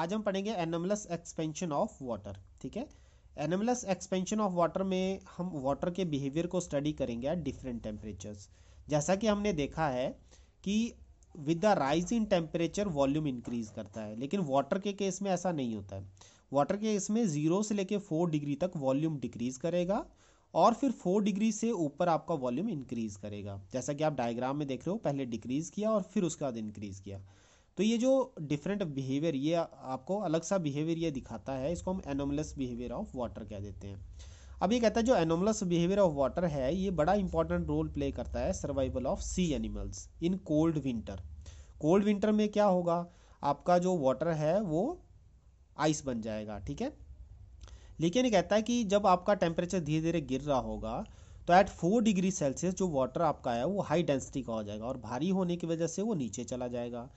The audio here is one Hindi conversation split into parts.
आज हम पढ़ेंगे एनमलस एक्सपेंशन ऑफ वाटर ठीक है एनमलस एक्सपेंशन ऑफ वाटर में हम वाटर के बिहेवियर को स्टडी करेंगे एट डिफरेंट टेम्परेचर्स जैसा कि हमने देखा है कि with the rise in temperature volume increase करता है लेकिन वाटर के केस में ऐसा नहीं होता है वाटर के केस में ज़ीरो से लेके फोर डिग्री तक वॉल्यूम डिक्रीज करेगा और फिर फोर डिग्री से ऊपर आपका वॉल्यूम इंक्रीज करेगा जैसा कि आप डायग्राम में देख रहे हो पहले डिक्रीज किया और फिर उसके बाद इंक्रीज किया तो ये जो डिफरेंट बिहेवियर ये आपको अलग सा बिहेवियर ये दिखाता है इसको हम एनोमलस बिहेवियर ऑफ वाटर कह देते हैं अब ये कहता है जो एनोमलस बिहेवियर ऑफ वाटर है ये बड़ा इंपॉर्टेंट रोल प्ले करता है survival of sea animals in cold winter cold winter में क्या होगा आपका जो वाटर है वो आइस बन जाएगा ठीक है लेकिन ये कहता है कि जब आपका टेम्परेचर धीरे धीरे गिर रहा होगा तो एट फोर डिग्री सेल्सियस जो वाटर आपका है वो हाई डेंसिटी का हो जाएगा और भारी होने की वजह से वो नीचे चला जाएगा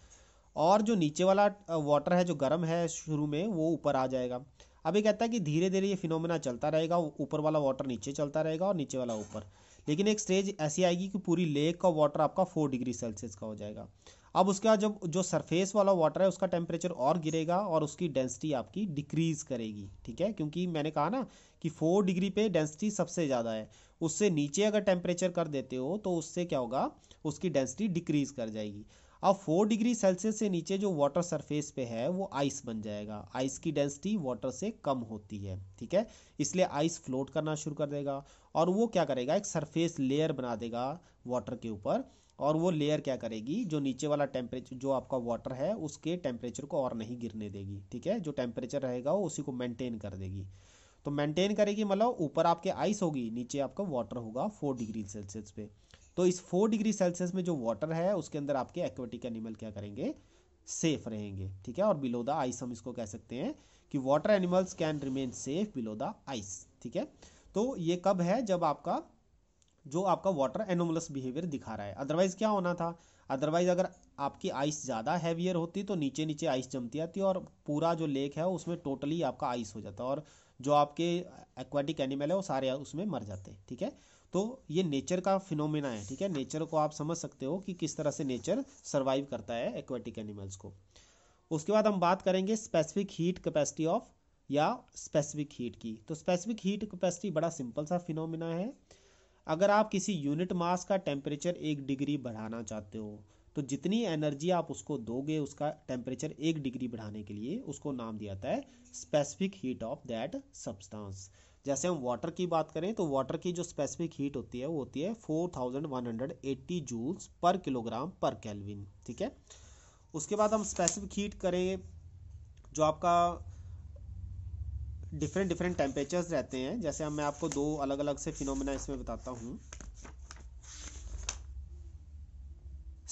और जो नीचे वाला वाटर है जो गर्म है शुरू में वो ऊपर आ जाएगा अब ये कहता है कि धीरे धीरे ये फिनोमेना चलता रहेगा ऊपर वाला वाटर नीचे चलता रहेगा और नीचे वाला ऊपर लेकिन एक स्टेज ऐसी आएगी कि पूरी लेक का वाटर आपका फोर डिग्री सेल्सियस का हो जाएगा अब उसके बाद जब जो सरफेस वाला वाटर है उसका टेम्परेचर और गिरेगा और उसकी डेंसिटी आपकी डिक्रीज़ करेगी ठीक है क्योंकि मैंने कहा ना कि फोर डिग्री पे डेंसिटी सबसे ज़्यादा है उससे नीचे अगर टेम्परेचर कर देते हो तो उससे क्या होगा उसकी डेंसिटी डिक्रीज़ कर जाएगी अब फोर डिग्री सेल्सियस से नीचे जो वाटर सरफेस पे है वो आइस बन जाएगा आइस की डेंसिटी वाटर से कम होती है ठीक है इसलिए आइस फ्लोट करना शुरू कर देगा और वो क्या करेगा एक सरफेस लेयर बना देगा वाटर के ऊपर और वो लेयर क्या करेगी जो नीचे वाला टेम्परेचर जो आपका वाटर है उसके टेम्परेचर को और नहीं गिरने देगी ठीक है जो टेम्परेचर रहेगा वो उसी को मेंटेन कर देगी तो मेंटेन करेगी मतलब ऊपर आपके आइस होगी नीचे आपका वाटर होगा फोर डिग्री सेल्सियस पे तो इस फोर डिग्री सेल्सियस में जो वाटर है उसके अंदर आपके एक्वेटिक एनिमल क्या करेंगे सेफ रहेंगे ठीक है और बिलो द आइस हम इसको कह सकते हैं कि water animals can remain safe below the ice ठीक है तो ये कब है जब आपका जो आपका वाटर एनोमलस बिहेवियर दिखा रहा है अदरवाइज क्या होना था अदरवाइज अगर आपकी आइस ज़्यादा हैवियर होती तो नीचे नीचे आइस जमती आती और पूरा जो लेक है उसमें टोटली आपका आइस हो जाता और जो आपके एक्वाटिक एनिमल है वो सारे उसमें मर जाते ठीक है तो ये नेचर का फिनोमिना है ठीक है नेचर को आप समझ सकते हो कि किस तरह से नेचर सर्वाइव करता है एक्वेटिक एनिमल्स को उसके बाद हम बात करेंगे स्पेसिफिक हीट कैपेसिटी ऑफ या स्पेसिफिक हीट की तो स्पेसिफिक हीट कैपेसिटी बड़ा सिंपल सा फिनोमिना है अगर आप किसी यूनिट मास का टेम्परेचर एक डिग्री बढ़ाना चाहते हो तो जितनी एनर्जी आप उसको दोगे उसका टेम्परेचर एक डिग्री बढ़ाने के लिए उसको नाम दिया जाता है specific heat of that substance जैसे हम वाटर की बात करें तो वाटर की जो स्पेसिफिक हीट होती है वो होती है 4180 जूल्स पर किलोग्राम पर कैलविन ठीक है उसके बाद हम स्पेसिफिक हीट करें जो आपका डिफरेंट डिफरेंट टेम्परेचर्स रहते हैं जैसे हम मैं आपको दो अलग अलग से फिनोमिना इसमें बताता हूँ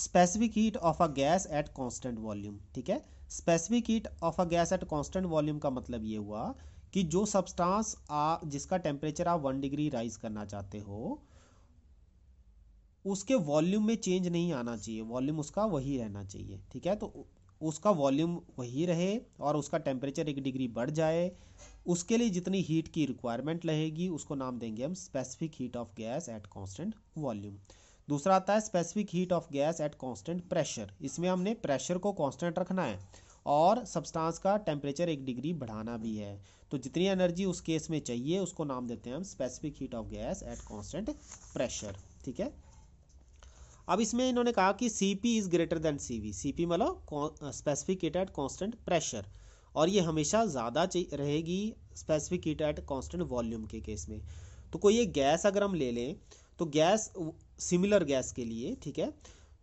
specific heat of a gas at constant volume ठीक है specific heat of a gas at constant volume का मतलब ये हुआ कि जो सब्सटेंस आ जिसका टेम्परेचर आप वन डिग्री राइज करना चाहते हो उसके वॉल्यूम में चेंज नहीं आना चाहिए वॉल्यूम उसका वही रहना चाहिए ठीक है तो उसका वॉल्यूम वही रहे और उसका टेम्परेचर एक डिग्री बढ़ जाए उसके लिए जितनी हीट की रिक्वायरमेंट रहेगी उसको नाम देंगे हम specific heat of gas at constant volume दूसरा आता है specific heat of gas at constant pressure इसमें हमने प्रेशर को कांस्टेंट रखना है और सब्सटेंस का टेम्परेचर एक डिग्री बढ़ाना भी है तो जितनी एनर्जी उस केस में चाहिए उसको नाम देते हैं हम specific heat of gas at constant pressure ठीक है अब इसमें इन्होंने कहा कि C P is greater than C V C P मतलब specific heat at constant pressure और ये हमेशा ज़्यादा रहेगी specific heat at constant volume के केस में तो कोई एक गैस अगर हम ले लें तो गैस सिमिलर गैस के लिए ठीक है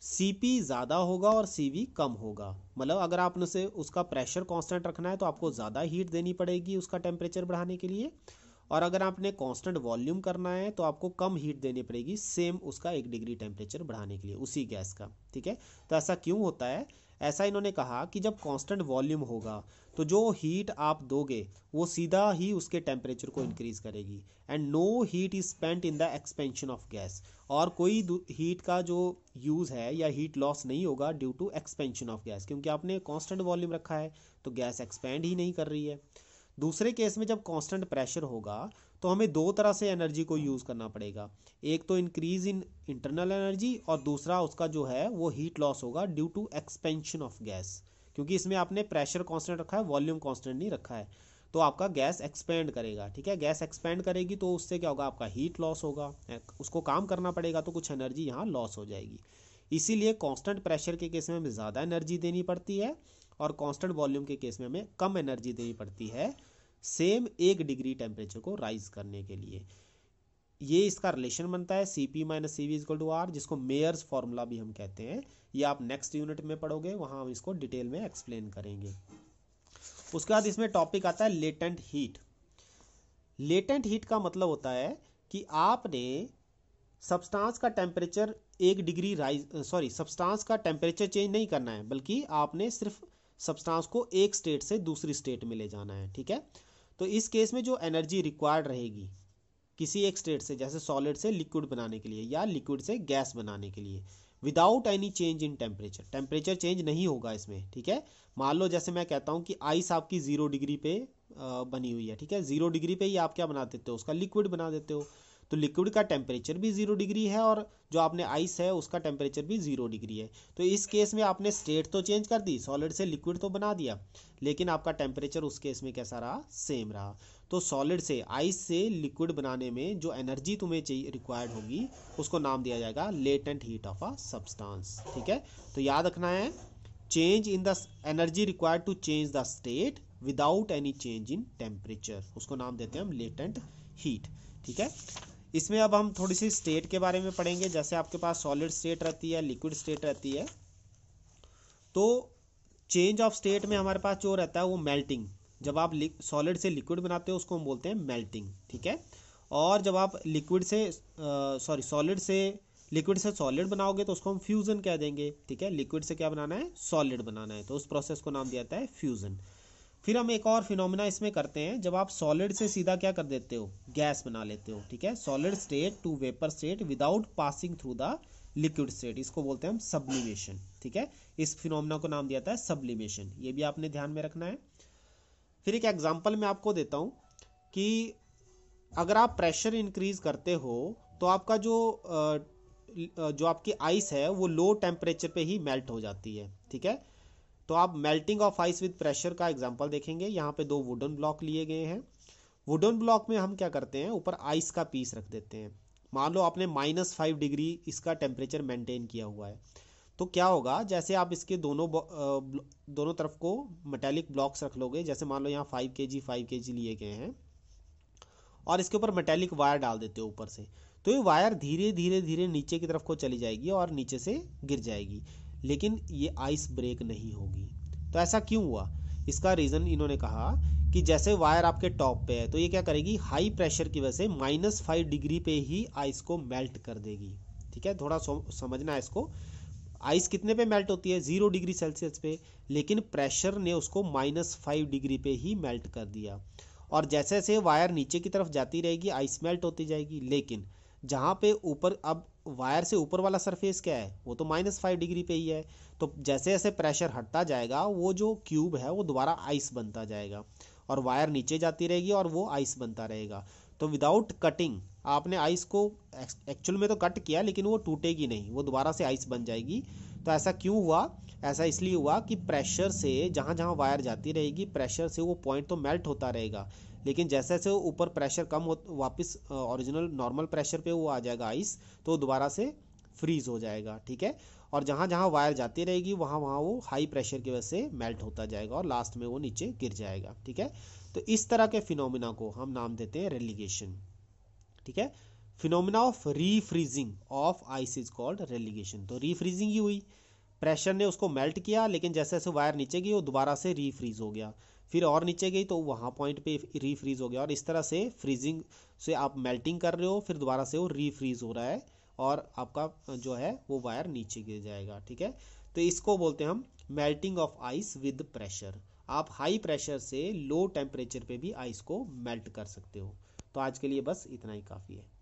सी पी ज़्यादा होगा और सी वी कम होगा मतलब अगर आपने से उसका प्रेशर कांस्टेंट रखना है तो आपको ज़्यादा हीट देनी पड़ेगी उसका टेम्परेचर बढ़ाने के लिए और अगर आपने कांस्टेंट वॉल्यूम करना है तो आपको कम हीट देनी पड़ेगी सेम उसका एक डिग्री टेम्परेचर बढ़ाने के लिए उसी गैस का ठीक है तो ऐसा क्यों होता है ऐसा इन्होंने कहा कि जब कांस्टेंट वॉल्यूम होगा तो जो हीट आप दोगे वो सीधा ही उसके टेम्परेचर को इंक्रीज करेगी and no heat is spent in the expansion of gas और कोई हीट का जो यूज़ है या हीट लॉस नहीं होगा due to expansion of gas क्योंकि आपने कांस्टेंट वॉल्यूम रखा है तो गैस एक्सपेंड ही नहीं कर रही है दूसरे केस में जब कांस्टेंट प्रेशर होगा तो हमें दो तरह से एनर्जी को यूज़ करना पड़ेगा एक तो इंक्रीज इन इंटरनल एनर्जी और दूसरा उसका जो है वो हीट लॉस होगा due to expansion of gas क्योंकि इसमें आपने प्रेशर कांस्टेंट रखा है वॉल्यूम कांस्टेंट नहीं रखा है तो आपका गैस एक्सपेंड करेगा ठीक है गैस एक्सपेंड करेगी तो उससे क्या होगा आपका हीट लॉस होगा उसको काम करना पड़ेगा तो कुछ एनर्जी यहाँ लॉस हो जाएगी इसीलिए कांस्टेंट प्रेशर के केस में हमें ज़्यादा एनर्जी देनी पड़ती है और कांस्टेंट वॉल्यूम के केस में हमें कम एनर्जी देनी पड़ती है सेम एक डिग्री टेम्परेचर को राइज करने के लिए ये इसका रिलेशन बनता है C P minus C V to R जिसको मेयर्स फॉर्मूला भी हम कहते हैं ये आप नेक्स्ट यूनिट में पढ़ोगे वहाँ हम इसको डिटेल में एक्सप्लेन करेंगे उसके बाद इसमें टॉपिक आता है लेटेंट हीट लेटेंट हीट का मतलब होता है कि आपने सब्सटेंस का टेम्परेचर एक डिग्री राइज सॉरी सब्सटेंस का टेम्परेचर चेंज नहीं करना है बल्कि आपने सिर्फ सब्सटेंस को एक स्टेट से दूसरी स्टेट में ले जाना है ठीक है तो इस केस में जो एनर्जी रिक्वायर्ड रहेगी किसी एक स्टेट से जैसे सॉलिड से लिक्विड बनाने के लिए या लिक्विड से गैस बनाने के लिए without any change in temperature temperature change नहीं होगा इसमें ठीक है मान लो जैसे मैं कहता हूँ कि आइस आपकी ज़ीरो डिग्री पे बनी हुई है ठीक है ज़ीरो डिग्री पे ही आप क्या बना देते हो उसका लिक्विड बना देते हो तो लिक्विड का टेम्परेचर भी ज़ीरो डिग्री है और जो आपने आइस है उसका टेम्परेचर भी ज़ीरो डिग्री है तो इस केस में आपने स्टेट तो चेंज कर दी सॉलिड से लिक्विड तो बना दिया लेकिन आपका टेम्परेचर उस केस में कैसा रहा सेम रहा तो सॉलिड से आइस से लिक्विड बनाने में जो एनर्जी तुम्हें चाहिए रिक्वायर्ड होगी उसको नाम दिया जाएगा latent heat of a substance ठीक है तो याद रखना है change in the energy required to change the state without any change in temperature उसको नाम देते हैं हम लेटेंट हीट ठीक है इसमें अब हम थोड़ी सी स्टेट के बारे में पढ़ेंगे जैसे आपके पास सॉलिड स्टेट रहती है लिक्विड स्टेट रहती है तो चेंज ऑफ स्टेट में हमारे पास जो रहता है वो मेल्टिंग जब आप सॉलिड से लिक्विड बनाते हो उसको हम बोलते हैं मेल्टिंग ठीक है और जब आप लिक्विड से सॉरी सॉलिड से लिक्विड से सॉलिड बनाओगे तो उसको हम फ्यूज़न कह देंगे ठीक है लिक्विड से क्या बनाना है सॉलिड बनाना है तो उस प्रोसेस को नाम दिया जाता है फ्यूज़न फिर हम एक और फिनोमिना इसमें करते हैं जब आप सॉलिड से सीधा क्या कर देते हो गैस बना लेते हो ठीक है solid state to vapour state without passing through the liquid state इसको बोलते हैं हम सब्लिमेशन ठीक है इस फिनोमिना को नाम दिया था सब्लिमेशन ये भी आपने ध्यान में रखना है फिर एक एग्जाम्पल मैं आपको देता हूँ कि अगर आप प्रेशर इंक्रीज करते हो तो आपका जो जो आपकी आइस है वो लो टेम्परेचर पे ही मेल्ट हो जाती है ठीक है तो आप melting of ice with pressure का एग्जाम्पल देखेंगे यहाँ पे दो वुडन ब्लॉक लिए गए हैं वुडन ब्लॉक में हम क्या करते हैं ऊपर आइस का पीस रख देते हैं मान लो आपने माइनस फाइव डिग्री इसका टेम्परेचर मेंटेन किया हुआ है तो क्या होगा जैसे आप इसके दोनों दोनों तरफ को मेटेलिक ब्लॉक्स रख लोगे जैसे मान लो यहाँ फाइव के जी फाइव के जी लिए गए हैं और इसके ऊपर मेटेलिक वायर डाल देते हो ऊपर से तो ये वायर धीरे धीरे धीरे नीचे की तरफ को चली जाएगी और नीचे से गिर जाएगी लेकिन ये आइस ब्रेक नहीं होगी तो ऐसा क्यों हुआ इसका रीज़न इन्होंने कहा कि जैसे वायर आपके टॉप पे है तो ये क्या करेगी हाई प्रेशर की वजह से माइनस फाइव डिग्री पे ही आइस को मेल्ट कर देगी ठीक है थोड़ा समझना है इसको आइस कितने पे मेल्ट होती है ज़ीरो डिग्री सेल्सियस पे लेकिन प्रेशर ने उसको माइनस फाइव डिग्री पे ही मेल्ट कर दिया और जैसे जैसे वायर नीचे की तरफ जाती रहेगी आइस मेल्ट होती जाएगी लेकिन जहाँ पे ऊपर अब वायर से ऊपर वाला सरफेस क्या है वो तो माइनस फाइव डिग्री पे ही है तो जैसे जैसे प्रेशर हटता जाएगा वो जो क्यूब है वो दोबारा आइस बनता जाएगा और वायर नीचे जाती रहेगी और वो आइस बनता रहेगा तो विदाउट कटिंग आपने आइस को एक्चुअल में तो कट किया लेकिन वो टूटेगी नहीं वो दोबारा से आइस बन जाएगी तो ऐसा क्यों हुआ ऐसा इसलिए हुआ कि प्रेशर से जहाँ जहाँ वायर जाती रहेगी प्रेशर से वो पॉइंट तो मेल्ट होता रहेगा लेकिन जैसे जैसे ऊपर प्रेशर कम हो वापस ओरिजिनल नॉर्मल प्रेशर पे वो आ जाएगा आइस तो दोबारा से फ्रीज हो जाएगा ठीक है और जहाँ जहाँ वायर जाती रहेगी वहाँ वहाँ वो हाई प्रेशर की वजह से मेल्ट होता जाएगा और लास्ट में वो नीचे गिर जाएगा ठीक है तो इस तरह के फिनोमिना को हम नाम देते हैं रेलिगेशन ठीक है phenomena of refreezing of ice is called regelation तो रीफ्रीजिंग ही हुई प्रेशर ने उसको मेल्ट किया लेकिन जैसे जैसे वायर नीचे गई वो दोबारा से रीफ्रीज हो गया फिर और नीचे गई तो वहाँ पॉइंट पे रीफ्रीज हो गया और इस तरह से फ्रीजिंग से आप मेल्टिंग कर रहे हो फिर दोबारा से वो रीफ्रीज हो रहा है और आपका जो है वो वायर नीचे गिर जाएगा ठीक है तो इसको बोलते हैं हम melting of ice with pressure आप हाई प्रेशर से लो टेम्परेचर पे भी आइस को मेल्ट कर सकते हो तो आज के लिए बस इतना ही काफ़ी है